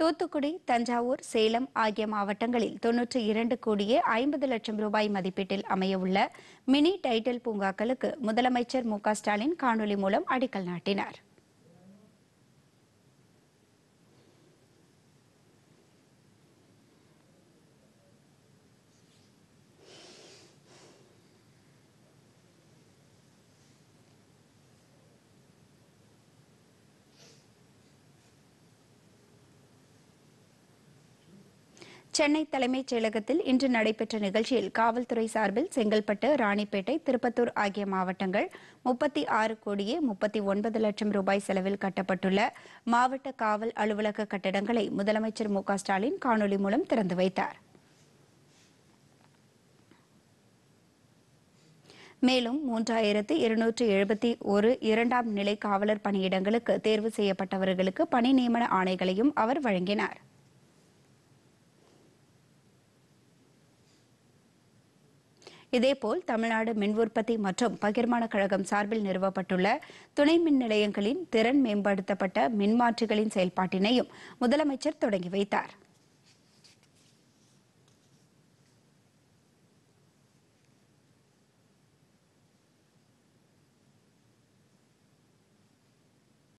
தூத்துக்குடி தஞ்சாவூர் சேலம் ஆகிய மாவட்டங்களில் தொன்னூற்றி இரண்டு கோடியே ஐம்பது லட்சம் ரூபாய் மதிப்பீட்டில் அமையவுள்ள மினி டைட்டில் பூங்காக்களுக்கு முதலமைச்சர் மு ஸ்டாலின் காணொலி மூலம் அடிக்கல் நாட்டினார் சென்னை தலைமைச் செயலகத்தில் இன்று நடைபெற்ற நிகழ்ச்சியில் காவல்துறை சார்பில் செங்கல்பட்டு ராணிப்பேட்டை திருப்பத்தூர் ஆகிய மாவட்டங்கள் முப்பத்தி ஆறு கோடியே முப்பத்தி ஒன்பது லட்சம் ரூபாய் செலவில் கட்டப்பட்டுள்ள மாவட்ட காவல் அலுவலக கட்டடங்களை முதலமைச்சர் மு ஸ்டாலின் காணொலி மூலம் திறந்து வைத்தார் மேலும் மூன்றாயிரத்து இருநூற்று எழுபத்தி ஒரு இரண்டாம் நிலை காவலர் பணியிடங்களுக்கு தேர்வு செய்யப்பட்டவர்களுக்கு பணி நியமன ஆணைகளையும் அவர் வழங்கினார் இதேபோல் தமிழ்நாடு மின் உற்பத்தி மற்றும் பகிர்மான கழகம் சார்பில் நிறுவப்பட்டுள்ள துணை மின் நிலையங்களின் திறன் மேம்படுத்தப்பட்ட மின்மாற்றிகளின் செயல்பாட்டினையும் முதலமைச்சர் தொடங்கி வைத்தாா்